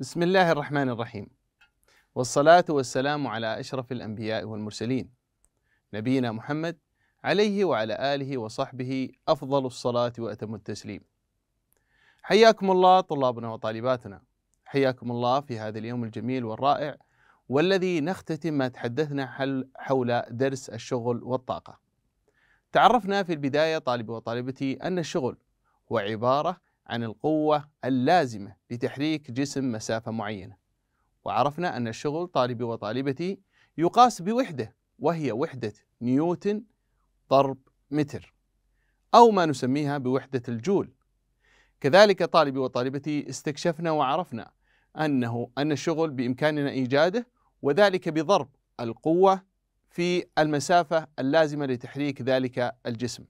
بسم الله الرحمن الرحيم والصلاة والسلام على أشرف الأنبياء والمرسلين نبينا محمد عليه وعلى آله وصحبه أفضل الصلاة وأتم التسليم حياكم الله طلابنا وطالباتنا حياكم الله في هذا اليوم الجميل والرائع والذي نختتم ما تحدثنا حول درس الشغل والطاقة تعرفنا في البداية طالبي وطالبتي أن الشغل هو عبارة عن القوة اللازمة لتحريك جسم مسافة معينة وعرفنا أن الشغل طالبي وطالبتي يقاس بوحدة وهي وحدة نيوتن ضرب متر أو ما نسميها بوحدة الجول كذلك طالبي وطالبتي استكشفنا وعرفنا أنه أن الشغل بإمكاننا إيجاده وذلك بضرب القوة في المسافة اللازمة لتحريك ذلك الجسم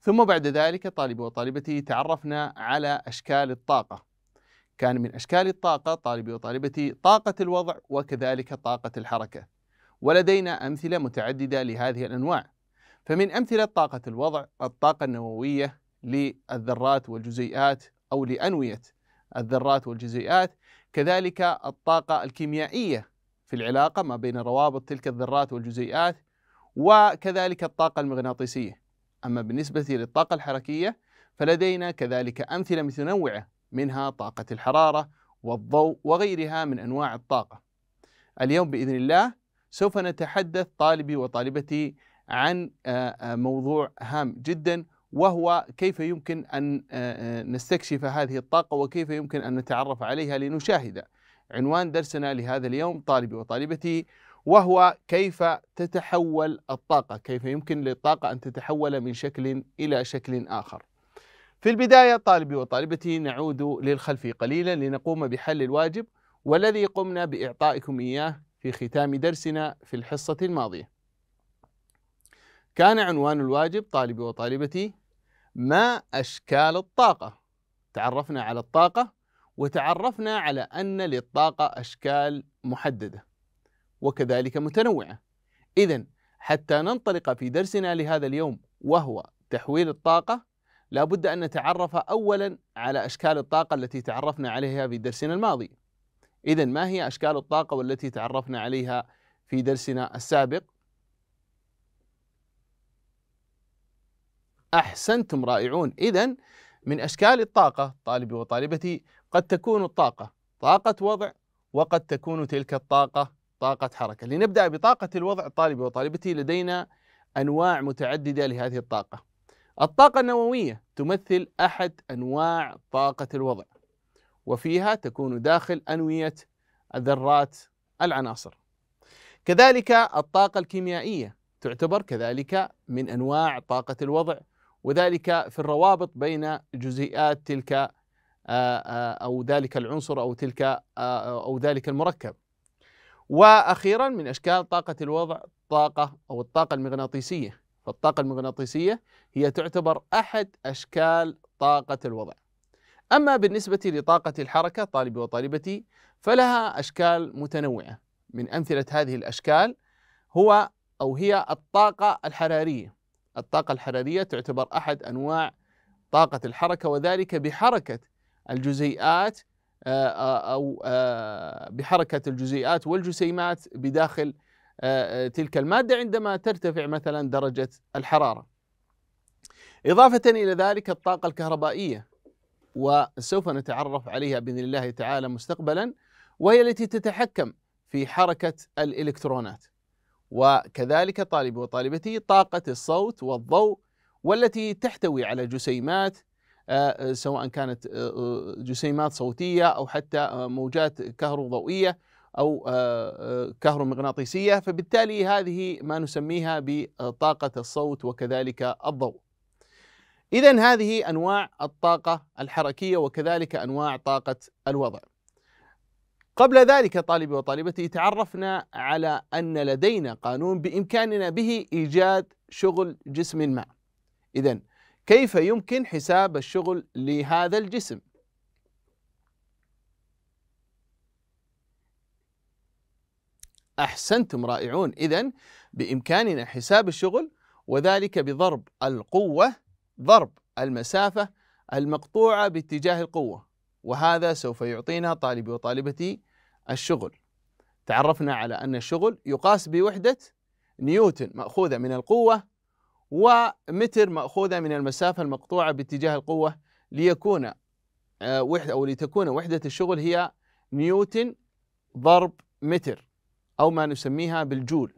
ثم بعد ذلك طالبي وطالبتي تعرفنا على أشكال الطاقة كان من أشكال الطاقة طالبي وطالبتي طاقة الوضع وكذلك طاقة الحركة ولدينا أمثلة متعددة لهذه الأنواع فمن أمثلة طاقة الوضع الطاقة النووية للذرات والجزيئات أو لأنوية الذرات والجزيئات كذلك الطاقة الكيميائية في العلاقة ما بين روابط تلك الذرات والجزيئات وكذلك الطاقة المغناطيسية أما بالنسبة للطاقة الحركية فلدينا كذلك أمثلة متنوعة منها طاقة الحرارة والضوء وغيرها من أنواع الطاقة اليوم بإذن الله سوف نتحدث طالبي وطالبتي عن آه، آه، موضوع هام جدا وهو كيف يمكن أن آه، نستكشف هذه الطاقة وكيف يمكن أن نتعرف عليها لنشاهد عنوان درسنا لهذا اليوم طالبي وطالبتي وهو كيف تتحول الطاقة كيف يمكن للطاقة أن تتحول من شكل إلى شكل آخر في البداية طالبي وطالبتي نعود للخلف قليلا لنقوم بحل الواجب والذي قمنا بإعطائكم إياه في ختام درسنا في الحصة الماضية كان عنوان الواجب طالبي وطالبتي ما أشكال الطاقة تعرفنا على الطاقة وتعرفنا على أن للطاقة أشكال محددة وكذلك متنوعة إذا حتى ننطلق في درسنا لهذا اليوم وهو تحويل الطاقة لابد أن نتعرف أولا على أشكال الطاقة التي تعرفنا عليها في درسنا الماضي إذا ما هي أشكال الطاقة والتي تعرفنا عليها في درسنا السابق أحسنتم رائعون إذا من أشكال الطاقة طالبي وطالبتي قد تكون الطاقة طاقة وضع وقد تكون تلك الطاقة طاقة حركة لنبدأ بطاقة الوضع الطالب وطالبته لدينا أنواع متعددة لهذه الطاقة الطاقة النووية تمثل أحد أنواع طاقة الوضع وفيها تكون داخل أنوية الذرات العناصر كذلك الطاقة الكيميائية تعتبر كذلك من أنواع طاقة الوضع وذلك في الروابط بين جزيئات تلك آه، آه، أو ذلك العنصر أو تلك آه، أو ذلك المركب واخيرا من اشكال طاقه الوضع طاقه او الطاقه المغناطيسيه فالطاقه المغناطيسيه هي تعتبر احد اشكال طاقه الوضع اما بالنسبه لطاقه الحركه طالبي وطالبتي فلها اشكال متنوعه من امثله هذه الاشكال هو او هي الطاقه الحراريه الطاقه الحراريه تعتبر احد انواع طاقه الحركه وذلك بحركه الجزيئات آه، آه، أو آه، بحركة الجزيئات والجسيمات بداخل تلك المادة عندما ترتفع مثلا درجة الحرارة إضافة إلى ذلك الطاقة الكهربائية وسوف نتعرف عليها بإذن الله تعالى مستقبلا وهي التي تتحكم في حركة الإلكترونات وكذلك طالب وطالبتي طاقة الصوت والضوء والتي تحتوي على جسيمات آه، سواء كانت آه، آه، جسيمات صوتيه او حتى موجات كهروضوئيه او كهرومغناطيسيه فبالتالي هذه ما نسميها بطاقه الصوت وكذلك الضوء. اذا هذه انواع الطاقه الحركيه وكذلك انواع طاقه الوضع. قبل ذلك طالبي وطالبتي تعرفنا على ان لدينا قانون بامكاننا به ايجاد شغل جسم ما. اذا كيف يمكن حساب الشغل لهذا الجسم أحسنتم رائعون إذا بإمكاننا حساب الشغل وذلك بضرب القوة ضرب المسافة المقطوعة باتجاه القوة وهذا سوف يعطينا طالبي وطالبتي الشغل تعرفنا على أن الشغل يقاس بوحدة نيوتن مأخوذة من القوة ومتر مأخوذة من المسافة المقطوعة باتجاه القوة ليكون آه، وحدة أو لتكون وحدة الشغل هي نيوتن ضرب متر أو ما نسميها بالجول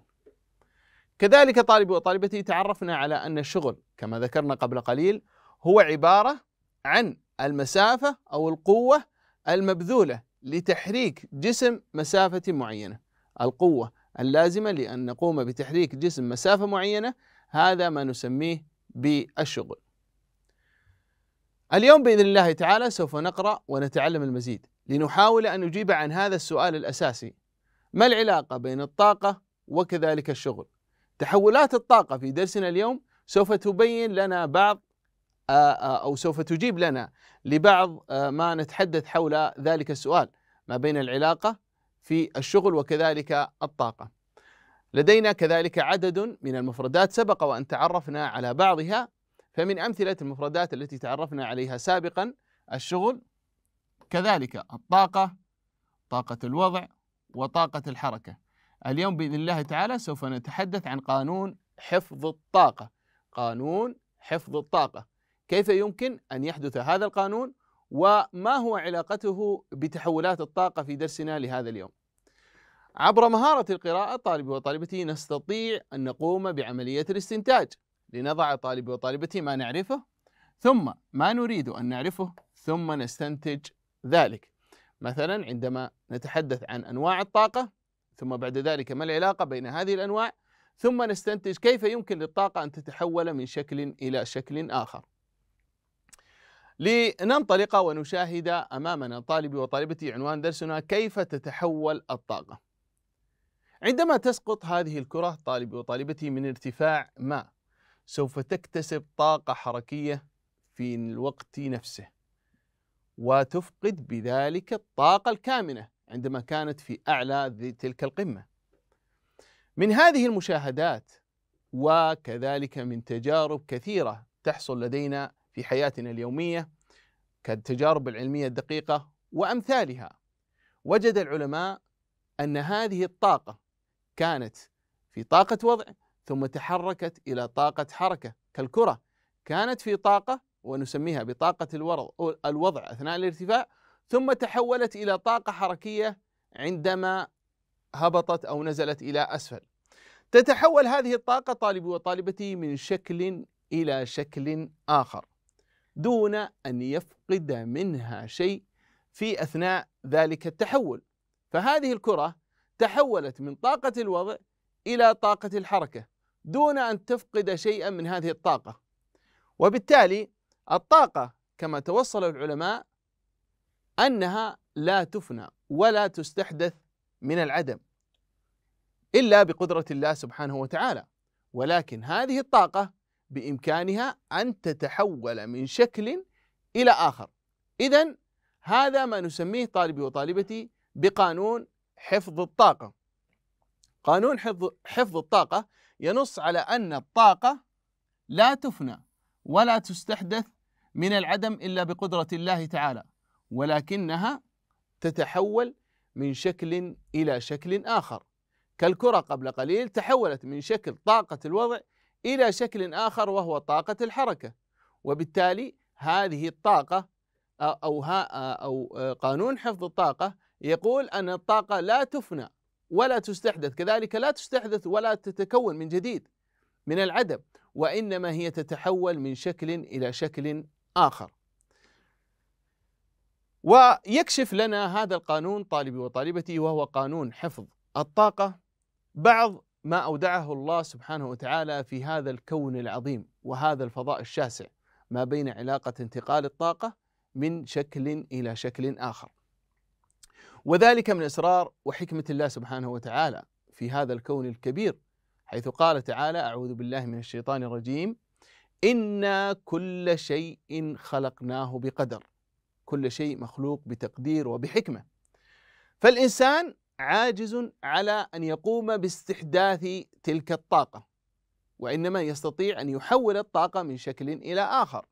كذلك طالبي وطالبتي تعرفنا على أن الشغل كما ذكرنا قبل قليل هو عبارة عن المسافة أو القوة المبذولة لتحريك جسم مسافة معينة القوة اللازمة لأن نقوم بتحريك جسم مسافة معينة هذا ما نسميه بالشغل اليوم باذن الله تعالى سوف نقرا ونتعلم المزيد لنحاول ان نجيب عن هذا السؤال الاساسي ما العلاقه بين الطاقه وكذلك الشغل تحولات الطاقه في درسنا اليوم سوف تبين لنا بعض آه، آه، او سوف تجيب لنا لبعض آه، ما نتحدث حول ذلك السؤال ما بين العلاقه في الشغل وكذلك الطاقه لدينا كذلك عدد من المفردات سبق وأن تعرفنا على بعضها فمن أمثلة المفردات التي تعرفنا عليها سابقا الشغل كذلك الطاقة طاقة الوضع وطاقة الحركة اليوم بإذن الله تعالى سوف نتحدث عن قانون حفظ الطاقة قانون حفظ الطاقة كيف يمكن أن يحدث هذا القانون وما هو علاقته بتحولات الطاقة في درسنا لهذا اليوم عبر مهارة القراءة طالب وطالبته نستطيع أن نقوم بعملية الاستنتاج لنضع طالب وطالبتي ما نعرفه ثم ما نريد أن نعرفه ثم نستنتج ذلك مثلا عندما نتحدث عن أنواع الطاقة ثم بعد ذلك ما العلاقة بين هذه الأنواع ثم نستنتج كيف يمكن للطاقة أن تتحول من شكل إلى شكل آخر لننطلق ونشاهد أمامنا طالبي وطالبتي عنوان درسنا كيف تتحول الطاقة عندما تسقط هذه الكرة طالبي وطالبتي من ارتفاع ما سوف تكتسب طاقة حركية في الوقت نفسه وتفقد بذلك الطاقة الكامنة عندما كانت في أعلى تلك القمة من هذه المشاهدات وكذلك من تجارب كثيرة تحصل لدينا في حياتنا اليومية كالتجارب العلمية الدقيقة وأمثالها وجد العلماء أن هذه الطاقة كانت في طاقة وضع ثم تحركت إلى طاقة حركة كالكرة كانت في طاقة ونسميها بطاقة الوضع أثناء الارتفاع ثم تحولت إلى طاقة حركية عندما هبطت أو نزلت إلى أسفل تتحول هذه الطاقة طالب وطالبته من شكل إلى شكل آخر دون أن يفقد منها شيء في أثناء ذلك التحول فهذه الكرة تحولت من طاقة الوضع إلى طاقة الحركة دون أن تفقد شيئا من هذه الطاقة وبالتالي الطاقة كما توصل العلماء أنها لا تفنى ولا تستحدث من العدم إلا بقدرة الله سبحانه وتعالى ولكن هذه الطاقة بإمكانها أن تتحول من شكل إلى آخر إذا هذا ما نسميه طالبي وطالبتي بقانون حفظ الطاقة قانون حفظ حفظ الطاقة ينص على أن الطاقة لا تفنى ولا تستحدث من العدم إلا بقدرة الله تعالى ولكنها تتحول من شكل إلى شكل آخر كالكرة قبل قليل تحولت من شكل طاقة الوضع إلى شكل آخر وهو طاقة الحركة وبالتالي هذه الطاقة أو, ها أو قانون حفظ الطاقة يقول أن الطاقة لا تفنى ولا تستحدث كذلك لا تستحدث ولا تتكون من جديد من العدم وإنما هي تتحول من شكل إلى شكل آخر ويكشف لنا هذا القانون طالبي وطالبتي وهو قانون حفظ الطاقة بعض ما أودعه الله سبحانه وتعالى في هذا الكون العظيم وهذا الفضاء الشاسع ما بين علاقة انتقال الطاقة من شكل إلى شكل آخر وذلك من إسرار وحكمة الله سبحانه وتعالى في هذا الكون الكبير حيث قال تعالى أعوذ بالله من الشيطان الرجيم إنا كل شيء خلقناه بقدر كل شيء مخلوق بتقدير وبحكمة فالإنسان عاجز على أن يقوم باستحداث تلك الطاقة وإنما يستطيع أن يحول الطاقة من شكل إلى آخر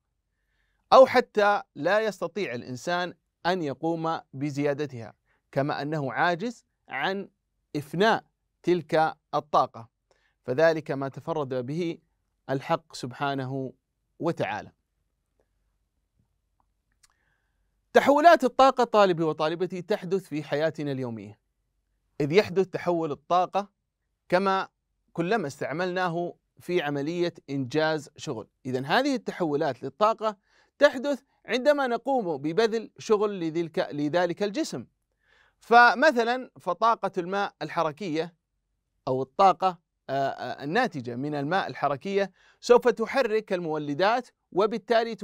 أو حتى لا يستطيع الإنسان أن يقوم بزيادتها كما انه عاجز عن افناء تلك الطاقه فذلك ما تفرد به الحق سبحانه وتعالى. تحولات الطاقه طالبي وطالبتي تحدث في حياتنا اليوميه. اذ يحدث تحول الطاقه كما كلما استعملناه في عمليه انجاز شغل، اذا هذه التحولات للطاقه تحدث عندما نقوم ببذل شغل لذلك الجسم فمثلا فطاقة الماء الحركية أو الطاقة آه، آه، الناتجة من الماء الحركية سوف تحرك المولدات وبالتالي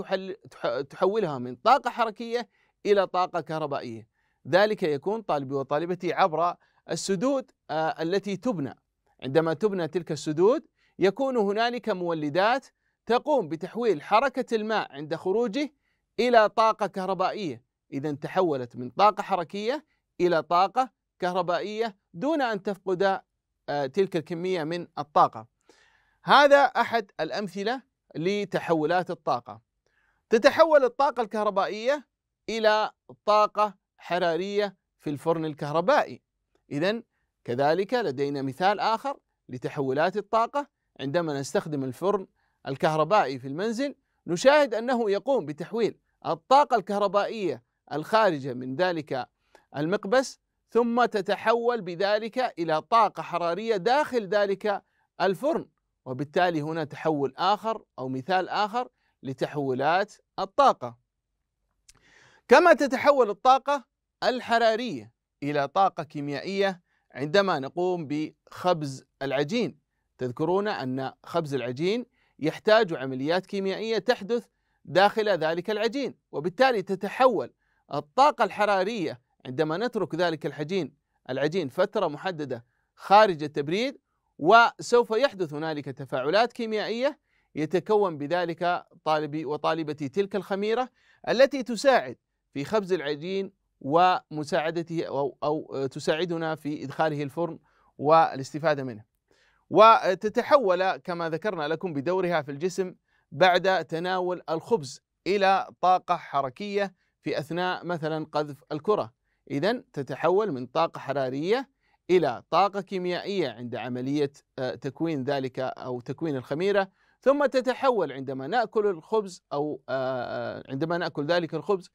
تحولها من طاقة حركية إلى طاقة كهربائية ذلك يكون طالبي وطالبتي عبر السدود آه، التي تبنى عندما تبنى تلك السدود يكون هنالك مولدات تقوم بتحويل حركة الماء عند خروجه إلى طاقة كهربائية إذا تحولت من طاقة حركية إلى طاقة كهربائية دون أن تفقد آه، تلك الكمية من الطاقة هذا أحد الأمثلة لتحولات الطاقة تتحول الطاقة الكهربائية إلى طاقة حرارية في الفرن الكهربائي إذا كذلك لدينا مثال آخر لتحولات الطاقة عندما نستخدم الفرن الكهربائي في المنزل نشاهد أنه يقوم بتحويل الطاقة الكهربائية الخارجة من ذلك المقبس ثم تتحول بذلك الى طاقه حراريه داخل ذلك الفرن وبالتالي هنا تحول اخر او مثال اخر لتحولات الطاقه كما تتحول الطاقه الحراريه الى طاقه كيميائيه عندما نقوم بخبز العجين تذكرون ان خبز العجين يحتاج عمليات كيميائيه تحدث داخل ذلك العجين وبالتالي تتحول الطاقه الحراريه عندما نترك ذلك الحجين العجين فترة محددة خارج التبريد وسوف يحدث هنالك تفاعلات كيميائية يتكون بذلك طالبي وطالبتي تلك الخميرة التي تساعد في خبز العجين ومساعدته أو, أو تساعدنا في إدخاله الفرن والاستفادة منه وتتحول كما ذكرنا لكم بدورها في الجسم بعد تناول الخبز إلى طاقة حركية في أثناء مثلا قذف الكرة إذا تتحول من طاقة حرارية إلى طاقة كيميائية عند عملية آه، تكوين ذلك أو تكوين الخميرة ثم تتحول عندما نأكل الخبز أو آه، آه، عندما نأكل ذلك الخبز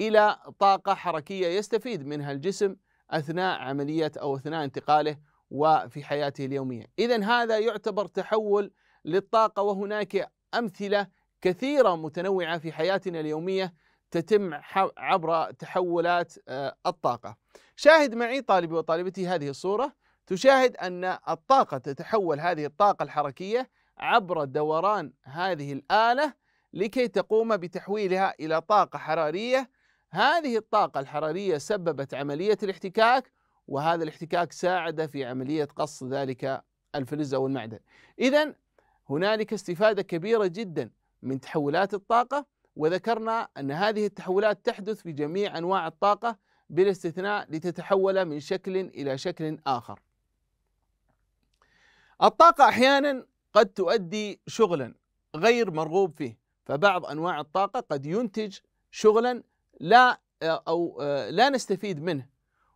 إلى طاقة حركية يستفيد منها الجسم أثناء عملية أو أثناء انتقاله وفي حياته اليومية إذا هذا يعتبر تحول للطاقة وهناك أمثلة كثيرة متنوعة في حياتنا اليومية تتم عبر تحولات آه، الطاقة شاهد معي طالبي وطالبتي هذه الصورة تشاهد أن الطاقة تتحول هذه الطاقة الحركية عبر دوران هذه الآلة لكي تقوم بتحويلها إلى طاقة حرارية هذه الطاقة الحرارية سببت عملية الاحتكاك وهذا الاحتكاك ساعد في عملية قص ذلك الفلز أو المعدن إذا هنالك استفادة كبيرة جدا من تحولات الطاقة وذكرنا أن هذه التحولات تحدث في جميع أنواع الطاقة بلا استثناء لتتحول من شكل إلى شكل آخر. الطاقة أحيانا قد تؤدي شغلا غير مرغوب فيه، فبعض أنواع الطاقة قد ينتج شغلا لا أو لا نستفيد منه،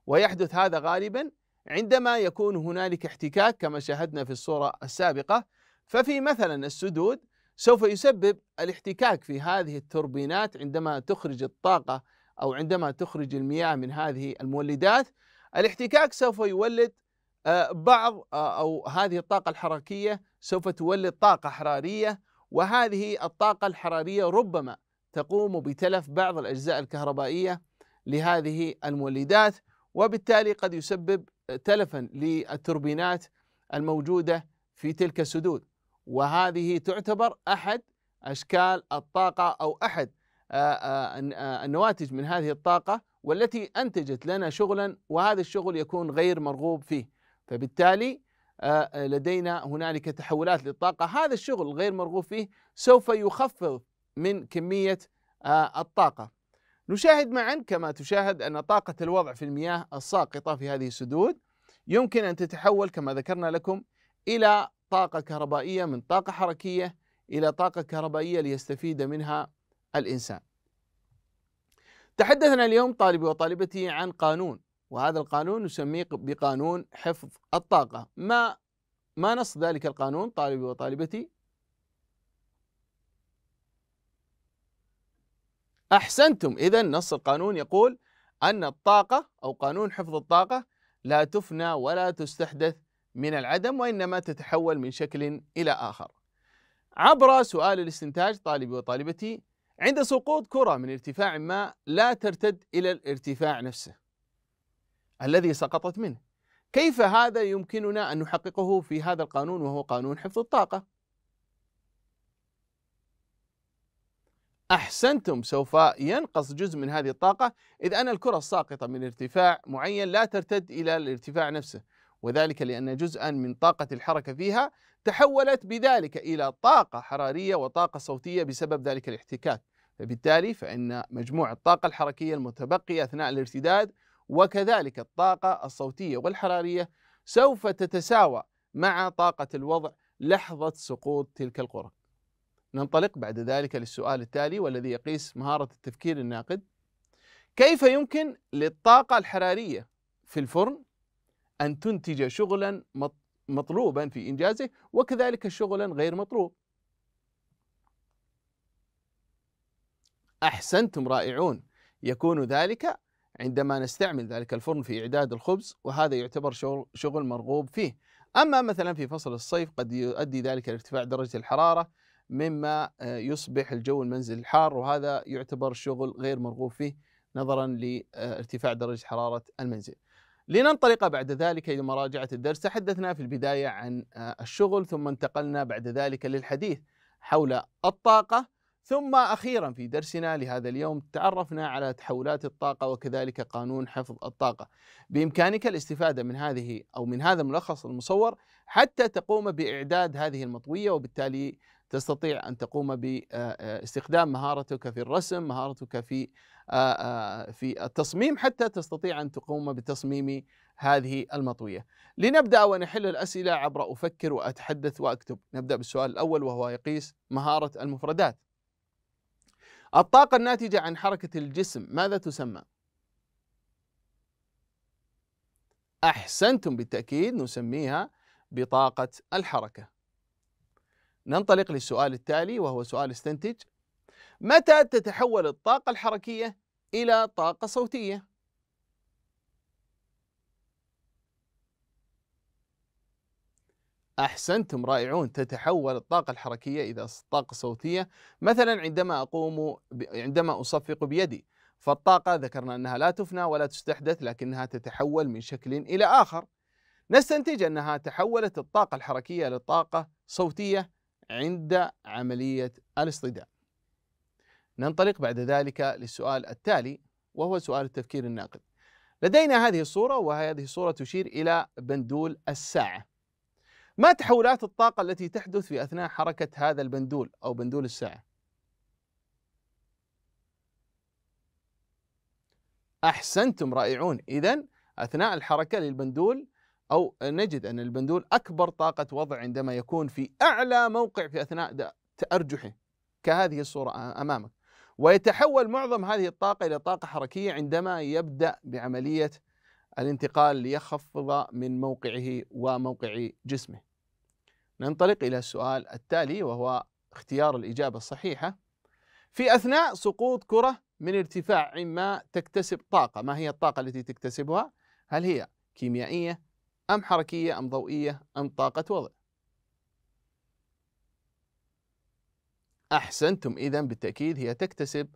ويحدث هذا غالبا عندما يكون هنالك احتكاك كما شاهدنا في الصورة السابقة، ففي مثلا السدود سوف يسبب الاحتكاك في هذه التوربينات عندما تخرج الطاقة أو عندما تخرج المياه من هذه المولدات الاحتكاك سوف يولد آه، بعض آه، أو هذه الطاقة الحركية سوف تولد طاقة حرارية وهذه الطاقة الحرارية ربما تقوم بتلف بعض الأجزاء الكهربائية لهذه المولدات وبالتالي قد يسبب تلفا للتوربينات الموجودة في تلك السدود وهذه تعتبر احد اشكال الطاقه او احد آه، آه، آه، النواتج من هذه الطاقه والتي انتجت لنا شغلا وهذا الشغل يكون غير مرغوب فيه فبالتالي لدينا هنالك تحولات للطاقه هذا الشغل غير مرغوب فيه سوف يخفض من كميه الطاقه نشاهد معا كما تشاهد ان طاقه الوضع في المياه الساقطه في هذه السدود يمكن ان تتحول كما ذكرنا لكم الى طاقة كهربائية من طاقة حركية إلى طاقة كهربائية ليستفيد منها الإنسان تحدثنا اليوم طالبي وطالبتي عن قانون وهذا القانون نسميه بقانون حفظ الطاقة ما ما نص ذلك القانون طالبي وطالبتي أحسنتم إذا نص القانون يقول أن الطاقة أو قانون حفظ الطاقة لا تفنى ولا تستحدث من العدم وإنما تتحول من شكل إلى آخر عبر سؤال الاستنتاج طالبي وطالبتي عند سقوط كرة من ارتفاع ما لا ترتد إلى الارتفاع نفسه الذي سقطت منه كيف هذا يمكننا أن نحققه في هذا القانون وهو قانون حفظ الطاقة أحسنتم سوف ينقص جزء من هذه الطاقة إذ أن الكرة الساقطة من ارتفاع معين لا ترتد إلى الارتفاع نفسه وذلك لأن جزءا من طاقة الحركة فيها تحولت بذلك إلى طاقة حرارية وطاقة صوتية بسبب ذلك الاحتكاك فبالتالي فإن مجموع الطاقة الحركية المتبقية أثناء الارتداد وكذلك الطاقة الصوتية والحرارية سوف تتساوى مع طاقة الوضع لحظة سقوط تلك القرى ننطلق بعد ذلك للسؤال التالي والذي يقيس مهارة التفكير الناقد كيف يمكن للطاقة الحرارية في الفرن أن تنتج شغلا مطلوبا في إنجازه وكذلك شغلا غير مطلوب أحسنتم رائعون يكون ذلك عندما نستعمل ذلك الفرن في إعداد الخبز وهذا يعتبر شغل, شغل مرغوب فيه أما مثلا في فصل الصيف قد يؤدي ذلك لارتفاع درجة الحرارة مما آه، يصبح الجو المنزل حار وهذا يعتبر شغل غير مرغوب فيه نظرا لارتفاع درجة حرارة المنزل لننطلق بعد ذلك إلى مراجعة الدرس تحدثنا في البداية عن آه، الشغل ثم انتقلنا بعد ذلك للحديث حول الطاقة ثم أخيرا في درسنا لهذا اليوم تعرفنا على تحولات الطاقة وكذلك قانون حفظ الطاقة بإمكانك الاستفادة من هذه أو من هذا الملخص المصور حتى تقوم بإعداد هذه المطوية وبالتالي تستطيع أن تقوم باستخدام مهارتك في الرسم مهارتك في في التصميم حتى تستطيع أن تقوم بتصميم هذه المطوية لنبدأ ونحل الأسئلة عبر أفكر وأتحدث وأكتب نبدأ بالسؤال الأول وهو يقيس مهارة المفردات الطاقة الناتجة عن حركة الجسم ماذا تسمى؟ أحسنتم بالتأكيد نسميها بطاقة الحركة ننطلق للسؤال التالي وهو سؤال استنتج متى تتحول الطاقة الحركية إلى طاقة صوتية؟ أحسنتم رائعون تتحول الطاقة الحركية إلى طاقة صوتية مثلا عندما أقوم ب... عندما أصفق بيدي فالطاقة ذكرنا أنها لا تفنى ولا تستحدث لكنها تتحول من شكل إلى آخر نستنتج أنها تحولت الطاقة الحركية لطاقة صوتية عند عملية الاصطدام. ننطلق بعد ذلك للسؤال التالي وهو سؤال التفكير الناقد لدينا هذه الصورة وهذه الصورة تشير إلى بندول الساعة ما تحولات الطاقة التي تحدث في أثناء حركة هذا البندول أو بندول الساعة أحسنتم رائعون إذا أثناء الحركة للبندول أو نجد أن البندول أكبر طاقة وضع عندما يكون في أعلى موقع في أثناء تأرجحه كهذه الصورة أمامك ويتحول معظم هذه الطاقة إلى طاقة حركية عندما يبدأ بعملية الانتقال ليخفض من موقعه وموقع جسمه ننطلق إلى السؤال التالي وهو اختيار الإجابة الصحيحة في أثناء سقوط كرة من ارتفاع ما تكتسب طاقة ما هي الطاقة التي تكتسبها هل هي كيميائية أم حركية أم ضوئية أم طاقة وضع أحسنتم إذا بالتأكيد هي تكتسب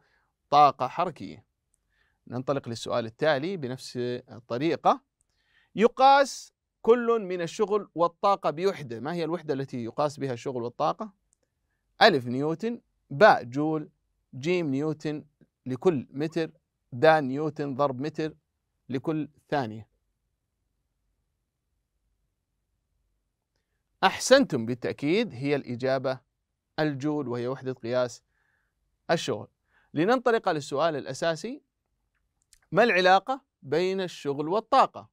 طاقة حركية ننطلق للسؤال التالي بنفس الطريقة يقاس كل من الشغل والطاقة بوحدة ما هي الوحدة التي يقاس بها الشغل والطاقة؟ ألف نيوتن باء جول جيم نيوتن لكل متر دان نيوتن ضرب متر لكل ثانية أحسنتم بالتأكيد هي الإجابة الجول وهي وحدة قياس الشغل لننطلق للسؤال الأساسي ما العلاقة بين الشغل والطاقة؟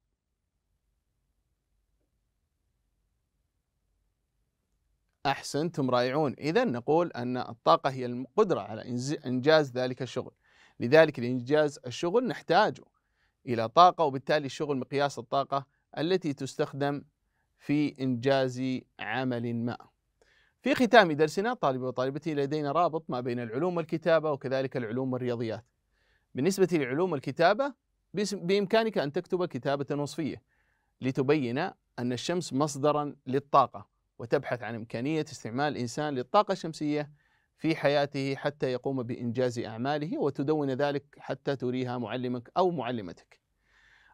أحسنتم رائعون إذا نقول أن الطاقة هي القدرة على إنجاز ذلك الشغل لذلك لإنجاز الشغل نحتاج إلى طاقة وبالتالي الشغل مقياس الطاقة التي تستخدم في إنجاز عمل ما في ختام درسنا طالبي وطالبتي لدينا رابط ما بين العلوم والكتابة وكذلك العلوم والرياضيات بالنسبة لعلوم الكتابة بإمكانك أن تكتب كتابة وصفية لتبين أن الشمس مصدرا للطاقة وتبحث عن إمكانية استعمال الإنسان للطاقة الشمسية في حياته حتى يقوم بإنجاز أعماله وتدون ذلك حتى تريها معلمك أو معلمتك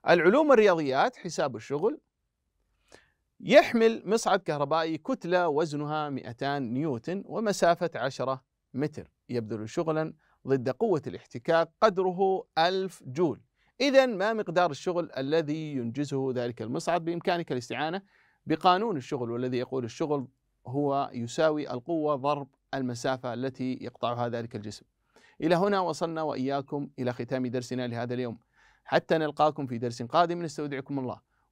العلوم الرياضيات حساب الشغل يحمل مصعد كهربائي كتلة وزنها 200 نيوتن ومسافة 10 متر يبذل شغلا ضد قوة الاحتكاك قدره 1000 جول إذا ما مقدار الشغل الذي ينجزه ذلك المصعد بإمكانك الاستعانة بقانون الشغل والذي يقول الشغل هو يساوي القوة ضرب المسافة التي يقطعها ذلك الجسم إلى هنا وصلنا وإياكم إلى ختام درسنا لهذا اليوم حتى نلقاكم في درس قادم نستودعكم الله